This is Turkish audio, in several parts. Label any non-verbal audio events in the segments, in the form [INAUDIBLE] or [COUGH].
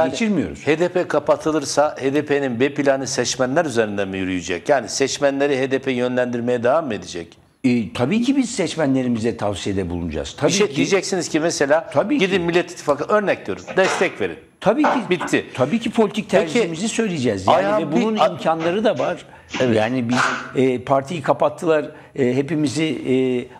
Yani geçirmiyoruz. HDP kapatılırsa HDP'nin B planı seçmenler üzerinden mi yürüyecek? Yani seçmenleri HDP yönlendirmeye devam mı edecek? E, tabii ki biz seçmenlerimize tavsiyede bulunacağız. Tabii bir şey ki, diyeceksiniz ki mesela tabii gidin ki. Millet İttifakı örnek diyoruz destek verin. Tabii ki ah, bitti. Tabii ki politik tercihimizi Peki, söyleyeceğiz. Yani ve bunun bir, imkanları da var. Evet. Yani biz e, partiyi kapattılar. E, hepimizi e,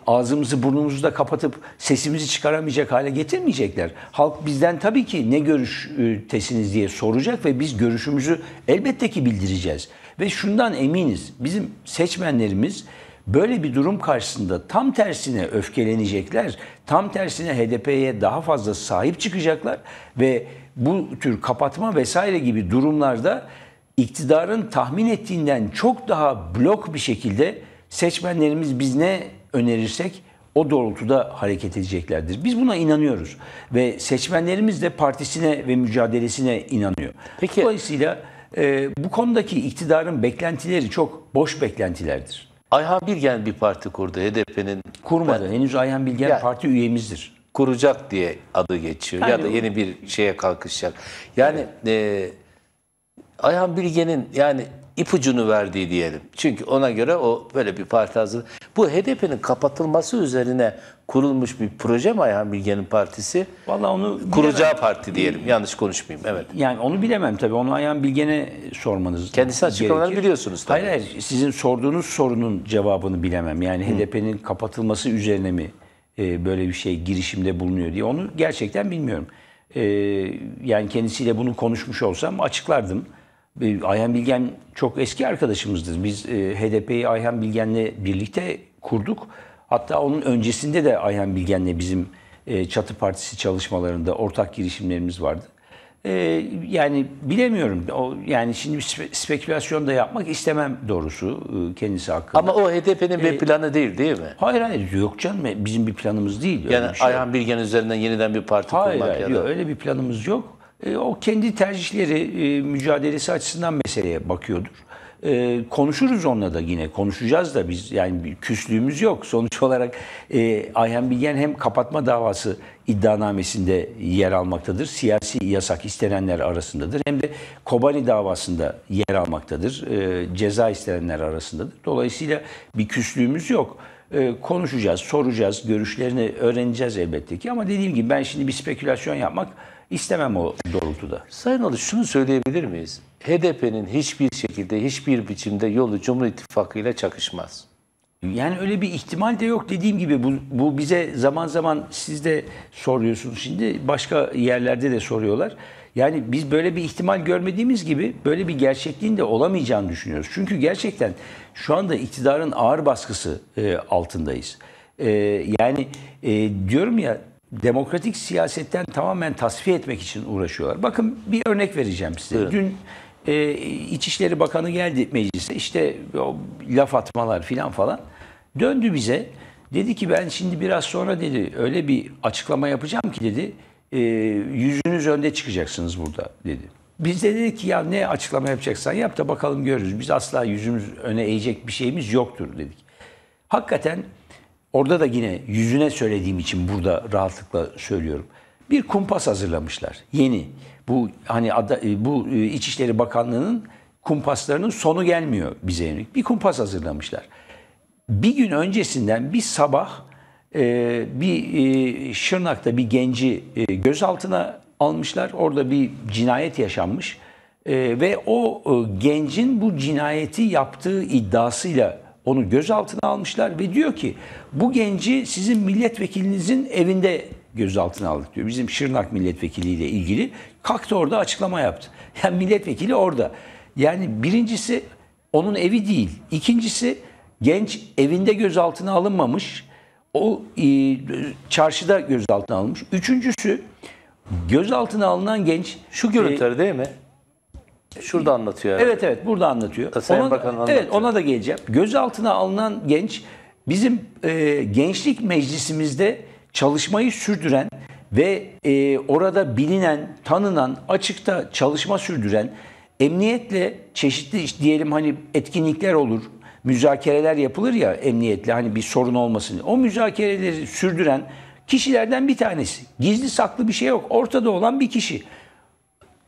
ağzımızı burnumuzu da kapatıp sesimizi çıkaramayacak hale getirmeyecekler. Halk bizden tabii ki ne görüştesiniz e, diye soracak ve biz görüşümüzü elbette ki bildireceğiz. Ve şundan eminiz. Bizim seçmenlerimiz Böyle bir durum karşısında tam tersine öfkelenecekler, tam tersine HDP'ye daha fazla sahip çıkacaklar ve bu tür kapatma vesaire gibi durumlarda iktidarın tahmin ettiğinden çok daha blok bir şekilde seçmenlerimiz biz ne önerirsek o doğrultuda hareket edeceklerdir. Biz buna inanıyoruz ve seçmenlerimiz de partisine ve mücadelesine inanıyor. Peki. Dolayısıyla e, bu konudaki iktidarın beklentileri çok boş beklentilerdir. Ayhan Bilgen bir parti kurdu HDP'nin. Kurmadı. Ben, Henüz Ayhan Bilgen yani, parti üyemizdir kuracak diye adı geçiyor. Aynen. Ya da yeni bir şeye kalkışacak. Yani evet. e, Ayhan Bilge'nin yani ipucunu verdiği diyelim. Çünkü ona göre o böyle bir parti hazır. Bu HDP'nin kapatılması üzerine kurulmuş bir proje mi Ayhan Bilge'nin partisi? Valla onu bilemem. kuracağı parti diyelim. Yanlış konuşmayayım. Evet. Yani onu bilemem tabii. Onu Ayhan Bilge'ne sormanız Kendisi açıklamaları biliyorsunuz tabii. Hayır hayır. Sizin sorduğunuz sorunun cevabını bilemem. Yani HDP'nin kapatılması üzerine mi e, böyle bir şey girişimde bulunuyor diye. Onu gerçekten bilmiyorum. E, yani kendisiyle bunu konuşmuş olsam açıklardım. E, Ayhan Bilgen çok eski arkadaşımızdır. Biz HDP'yi Ayhan Bilgen'le birlikte kurduk. Hatta onun öncesinde de Ayhan Bilgen'le bizim Çatı Partisi çalışmalarında ortak girişimlerimiz vardı. Ee, yani bilemiyorum. O, yani şimdi spe, spekülasyon da yapmak istemem doğrusu e, kendisi hakkında. Ama o HDP'nin ee, bir planı değil değil mi? Hayır hayır yok canım e, bizim bir planımız değil. Yani bir şey. Ayhan Bilgen üzerinden yeniden bir parti hayır, kurmak hayır, ya da. Yok, öyle bir planımız yok. Ee, o kendi tercihleri, e, mücadelesi açısından meseleye bakıyordur e, konuşuruz onunla da yine konuşacağız da biz yani bir küslüğümüz yok. Sonuç olarak e, Ayhan Bilgen hem kapatma davası iddianamesinde yer almaktadır. Siyasi yasak istenenler arasındadır. Hem de Kobani davasında yer almaktadır. E, ceza istenenler arasındadır. Dolayısıyla bir küslüğümüz yok e, konuşacağız, soracağız, görüşlerini öğreneceğiz elbette ki. Ama dediğim gibi ben şimdi bir spekülasyon yapmak istemem o doğrultuda. Sayın Alış şunu söyleyebilir miyiz? HDP'nin hiçbir şekilde, hiçbir biçimde yolu Cumhur İttifakı ile çakışmaz. Yani öyle bir ihtimal de yok dediğim gibi bu, bu bize zaman zaman siz de soruyorsunuz şimdi başka yerlerde de soruyorlar. Yani biz böyle bir ihtimal görmediğimiz gibi böyle bir gerçekliğin de olamayacağını düşünüyoruz. Çünkü gerçekten şu anda iktidarın ağır baskısı e, altındayız. E, yani e, diyorum ya demokratik siyasetten tamamen tasfiye etmek için uğraşıyorlar. Bakın bir örnek vereceğim size. Evet. Dün e, İçişleri Bakanı geldi meclise işte o, laf atmalar filan falan. Döndü bize dedi ki ben şimdi biraz sonra dedi öyle bir açıklama yapacağım ki dedi e, yüzünüz önde çıkacaksınız burada dedi. Biz de dedik ki ya ne açıklama yapacaksan yap da bakalım görürüz. Biz asla yüzümüz öne eğecek bir şeyimiz yoktur dedik. Hakikaten orada da yine yüzüne söylediğim için burada rahatlıkla söylüyorum bir kumpas hazırlamışlar. Yeni. Bu hani e, bu e, İçişleri Bakanlığı'nın kumpaslarının sonu gelmiyor bize yönelik. Bir kumpas hazırlamışlar. Bir gün öncesinden bir sabah e, bir Şırnak'ta bir genci gözaltına almışlar. Orada bir cinayet yaşanmış. ve o gencin bu cinayeti yaptığı iddiasıyla onu gözaltına almışlar ve diyor ki bu genci sizin milletvekilinizin evinde gözaltına aldık diyor. Bizim Şırnak milletvekiliyle ilgili kalktı orada açıklama yaptı. [LAUGHS] Yani milletvekili orada. Yani birincisi onun evi değil. İkincisi genç evinde gözaltına alınmamış. O e, çarşıda gözaltına alınmış. Üçüncüsü gözaltına alınan genç şu görüntüler e, değil mi? Şurada anlatıyor. Evet evet burada anlatıyor. Sayın ona, Bakan anlatıyor. Evet ona da geleceğim. Gözaltına alınan genç bizim e, gençlik meclisimizde çalışmayı sürdüren ve e, orada bilinen, tanınan, açıkta çalışma sürdüren, emniyetle çeşitli diyelim hani etkinlikler olur, müzakereler yapılır ya emniyetle hani bir sorun olmasın. O müzakereleri sürdüren kişilerden bir tanesi. Gizli saklı bir şey yok. Ortada olan bir kişi.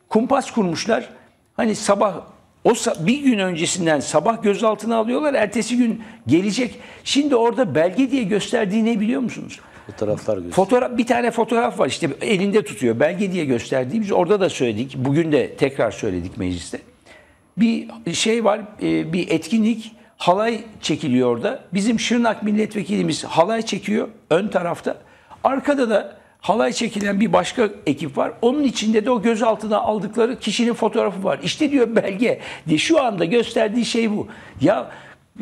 Kumpas kurmuşlar. Hani sabah o bir gün öncesinden sabah gözaltına alıyorlar. Ertesi gün gelecek. Şimdi orada belge diye gösterdiği ne biliyor musunuz? Fotoğraflar gösteriyor. Fotoğraf, bir tane fotoğraf var işte elinde tutuyor. Belge diye gösterdiğimiz orada da söyledik. Bugün de tekrar söyledik mecliste. Bir şey var e, bir etkinlik halay çekiliyor orada. Bizim Şırnak milletvekilimiz halay çekiyor ön tarafta. Arkada da halay çekilen bir başka ekip var. Onun içinde de o gözaltına aldıkları kişinin fotoğrafı var. İşte diyor belge. De şu anda gösterdiği şey bu. Ya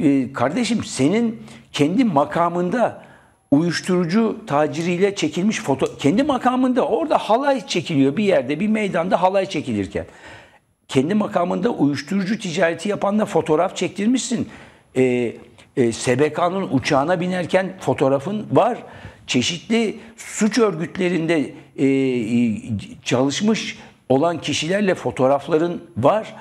e, kardeşim senin kendi makamında uyuşturucu taciriyle çekilmiş foto kendi makamında orada halay çekiliyor bir yerde bir meydanda halay çekilirken kendi makamında uyuşturucu ticareti yapanla fotoğraf çektirmişsin. Ee, e, SBK'nın uçağına binerken fotoğrafın var. Çeşitli suç örgütlerinde e, e çalışmış olan kişilerle fotoğrafların var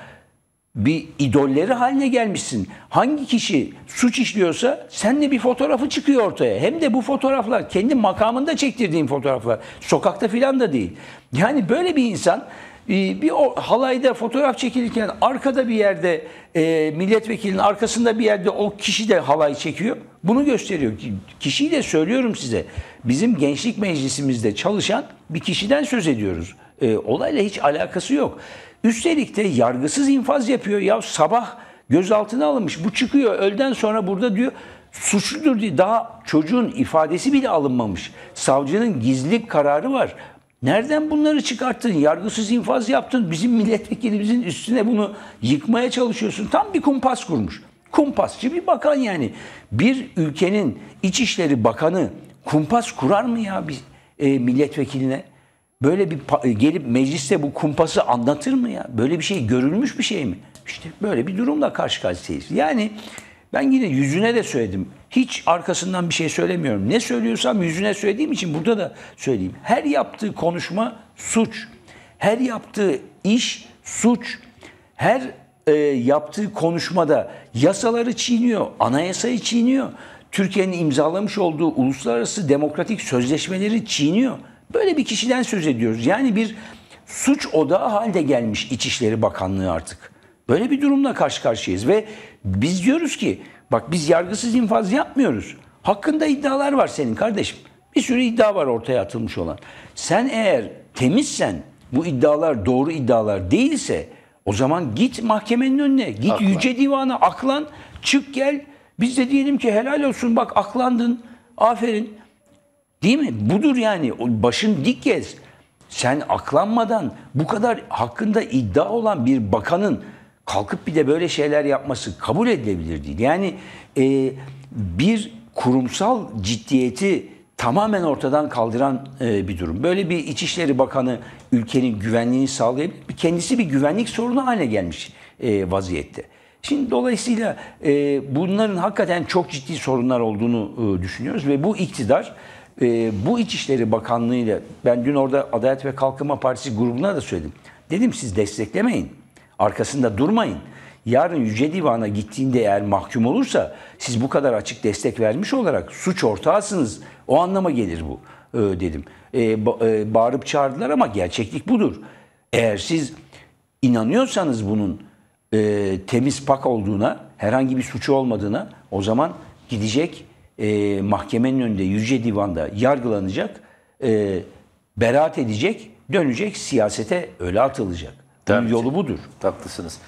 bir idolleri haline gelmişsin. Hangi kişi suç işliyorsa seninle bir fotoğrafı çıkıyor ortaya. Hem de bu fotoğraflar kendi makamında çektirdiğin fotoğraflar. Sokakta filan da değil. Yani böyle bir insan e, bir o, halayda fotoğraf çekilirken arkada bir yerde e, milletvekilinin arkasında bir yerde o kişi de halay çekiyor. Bunu gösteriyor. Kişiyi de söylüyorum size. Bizim gençlik meclisimizde çalışan bir kişiden söz ediyoruz. E, olayla hiç alakası yok. Üstelik de yargısız infaz yapıyor. Ya sabah gözaltına alınmış. Bu çıkıyor öğleden sonra burada diyor suçludur diye daha çocuğun ifadesi bile alınmamış. Savcının gizli kararı var. Nereden bunları çıkarttın? Yargısız infaz yaptın. Bizim milletvekilimizin üstüne bunu yıkmaya çalışıyorsun. Tam bir kumpas kurmuş. Kumpasçı bir bakan yani. Bir ülkenin İçişleri Bakanı kumpas kurar mı ya bir e, milletvekiline? Böyle bir gelip mecliste bu kumpası anlatır mı ya? Böyle bir şey görülmüş bir şey mi? İşte böyle bir durumla karşı karşıyayız. Yani ben yine yüzüne de söyledim. Hiç arkasından bir şey söylemiyorum. Ne söylüyorsam yüzüne söylediğim için burada da söyleyeyim. Her yaptığı konuşma suç. Her yaptığı iş suç. Her e, yaptığı konuşmada yasaları çiğniyor, anayasayı çiğniyor. Türkiye'nin imzalamış olduğu uluslararası demokratik sözleşmeleri çiğniyor. Böyle bir kişiden söz ediyoruz. Yani bir suç odağı halde gelmiş İçişleri Bakanlığı artık. Böyle bir durumla karşı karşıyayız ve biz diyoruz ki bak biz yargısız infaz yapmıyoruz. Hakkında iddialar var senin kardeşim. Bir sürü iddia var ortaya atılmış olan. Sen eğer temizsen bu iddialar doğru iddialar değilse o zaman git mahkemenin önüne. Git aklan. yüce divana aklan. Çık gel. Biz de diyelim ki helal olsun bak aklandın. Aferin. Değil mi? Budur yani. Başın dik gez. Sen aklanmadan bu kadar hakkında iddia olan bir bakanın kalkıp bir de böyle şeyler yapması kabul edilebilir değil. Yani e, bir kurumsal ciddiyeti tamamen ortadan kaldıran e, bir durum. Böyle bir İçişleri Bakanı ülkenin güvenliğini sağlayabilir. Kendisi bir güvenlik sorunu haline gelmiş e, vaziyette. Şimdi dolayısıyla e, bunların hakikaten çok ciddi sorunlar olduğunu e, düşünüyoruz ve bu iktidar e, bu İçişleri Bakanlığı ile ben dün orada Adalet ve Kalkınma Partisi grubuna da söyledim. Dedim siz desteklemeyin. Arkasında durmayın. Yarın Yüce Divan'a gittiğinde eğer mahkum olursa siz bu kadar açık destek vermiş olarak suç ortağısınız. O anlama gelir bu e, dedim. E, ba, e, bağırıp çağırdılar ama gerçeklik budur. Eğer siz inanıyorsanız bunun e, temiz pak olduğuna, herhangi bir suçu olmadığına o zaman gidecek e, mahkemenin önünde Yüce Divan'da yargılanacak, e, beraat edecek, dönecek, siyasete öyle atılacak. Bunun yolu budur. Haklısınız.